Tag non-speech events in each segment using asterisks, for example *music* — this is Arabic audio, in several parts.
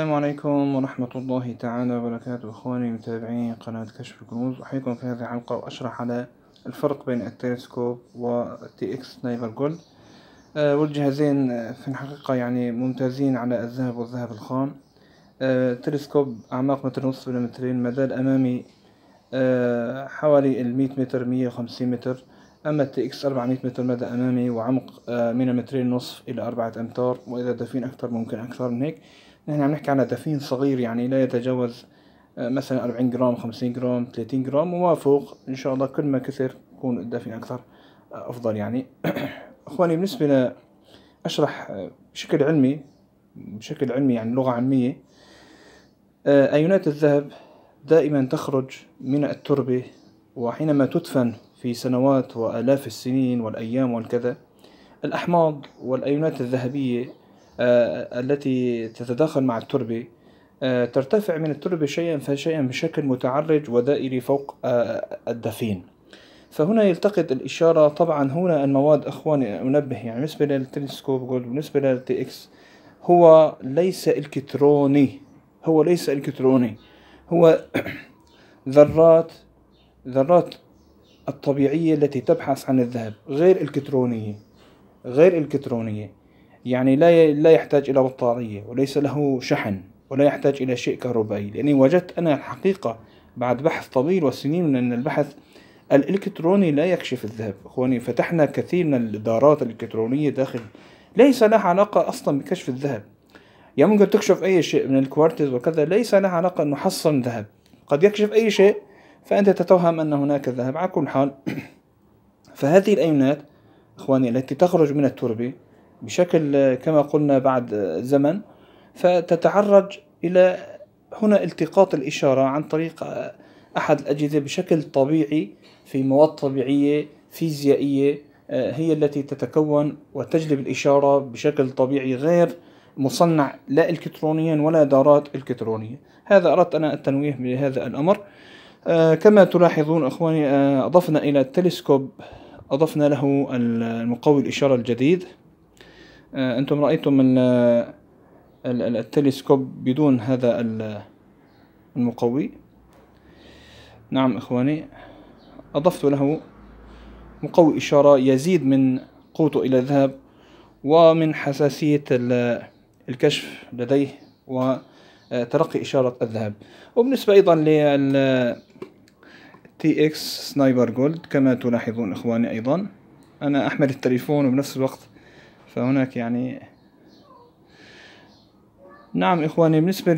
السلام عليكم ورحمة الله تعالى وبركاته إخواني متابعين قناة كشف الكنوز أحييكم في هذه الحلقة وأشرح على الفرق بين التلسكوب والتي اكس نايفر جولد أه والجهازين في الحقيقة يعني ممتازين على الذهب والذهب الخام أه تلسكوب أعماق متر ونصف إلى مترين مدى الأمامي أه حوالي المية متر مية وخمسين متر أما التي اكس أربعمية متر مدى أمامي وعمق آه، من مترين ونصف إلى أربعة أمتار وإذا دفين أكثر ممكن أكثر من هيك نحن عم نحكي على دفين صغير يعني لا يتجاوز آه، مثلا 40 جرام 50 جرام 30 جرام وما فوق ان شاء الله كل ما كثر يكون الدفين اكثر آه، افضل يعني *coughs* اخواني بالنسبه ل اشرح آه، بشكل علمي بشكل علمي يعني لغه علميه ايونات الذهب دائما تخرج من التربه وحينما تدفن في سنوات والاف السنين والايام والكذا الاحماض والايونات الذهبيه آه، التي تتداخل مع التربة آه، ترتفع من التربة شيئا فشيئا بشكل متعرج ودائري فوق آه، الدفين فهنا يلتقط الإشارة طبعا هنا المواد أخواني أنبه يعني بالنسبة للتلسكوب جولد بالنسبة للتي إكس هو ليس إلكتروني هو ليس إلكتروني هو *coughs* ذرات ذرات الطبيعية التي تبحث عن الذهب غير إلكترونية غير إلكترونية يعني لا لا يحتاج إلى بطارية وليس له شحن ولا يحتاج إلى شيء كهربائي لأني يعني وجدت أنا الحقيقة بعد بحث طويل وسنين من أن البحث الإلكتروني لا يكشف الذهب إخواني فتحنا كثير من الإدارات الإلكترونية داخل ليس لها علاقة أصلا بكشف الذهب يعني ممكن تكشف أي شيء من الكوارتز وكذا ليس لها علاقة أنه حصن ذهب قد يكشف أي شيء فأنت تتوهم أن هناك ذهب على كل حال *clears throat* فهذه الأيونات إخواني التي تخرج من التربة بشكل كما قلنا بعد زمن فتتعرج إلى هنا التقاط الإشارة عن طريق أحد الأجهزة بشكل طبيعي في مواد طبيعية فيزيائية هي التي تتكون وتجلب الإشارة بشكل طبيعي غير مصنع لا إلكترونيا ولا دارات إلكترونية هذا أردت أنا التنويه بهذا الأمر كما تلاحظون أخواني أضفنا إلى التلسكوب أضفنا له المقوي الإشارة الجديد آه، أنتم رأيتم التلسكوب بدون هذا المقوي نعم إخواني أضفت له مقوي إشارة يزيد من قوته إلى الذهب ومن حساسية الكشف لديه وتلقي آه، إشارة الذهب وبالنسبة أيضا لل تي اكس سنايبر جولد كما تلاحظون إخواني أيضا أنا أحمل التليفون وبنفس الوقت فهناك يعني نعم إخواني بالنسبة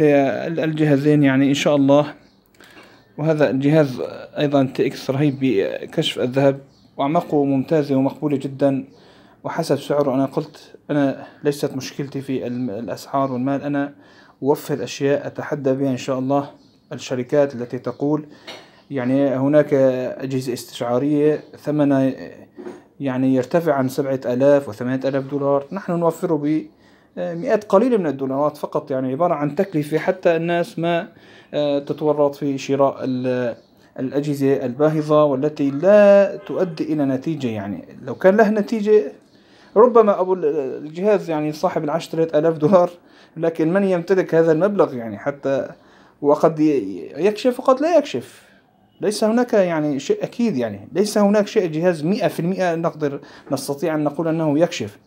للجهازين يعني إن شاء الله وهذا الجهاز أيضا تي إكس رهيب بكشف الذهب وأعماقه ممتازة ومقبولة جدا وحسب سعره أنا قلت أنا ليست مشكلتي في الأسعار والمال أنا أوفر أشياء أتحدى بها إن شاء الله الشركات التي تقول يعني هناك أجهزة استشعارية ثمنها يعني يرتفع عن سبعة آلاف وثمانية آلاف دولار نحن نوفره ب آه، مئات قليلة من الدولارات فقط يعني عبارة عن تكلفة حتى الناس ما آه، تتورط في شراء الأجهزة الباهظة والتي لا تؤدي إلى نتيجة يعني لو كان لها نتيجة ربما أبو الجهاز يعني صاحب العشرة آلاف دولار لكن من يمتلك هذا المبلغ يعني حتى وقد يكشف وقد لا يكشف ليس هناك يعني شيء أكيد يعني ليس هناك شيء جهاز مئة في المئة نقدر نستطيع أن نقول أنه يكشف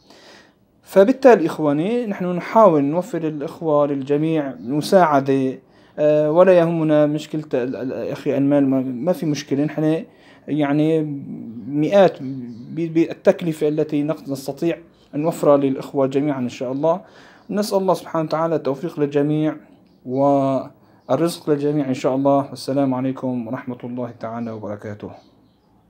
فبالتالي إخواني نحن نحاول نوفر الإخوة للجميع مساعدة آه، ولا يهمنا مشكلة أخي المال ما في مشكلة نحن يعني مئات بالتكلفة التي نستطيع أن نوفرها للإخوة جميعا إن شاء الله نسأل الله سبحانه وتعالى التوفيق للجميع و الرزق للجميع إن شاء الله والسلام عليكم ورحمة الله تعالى وبركاته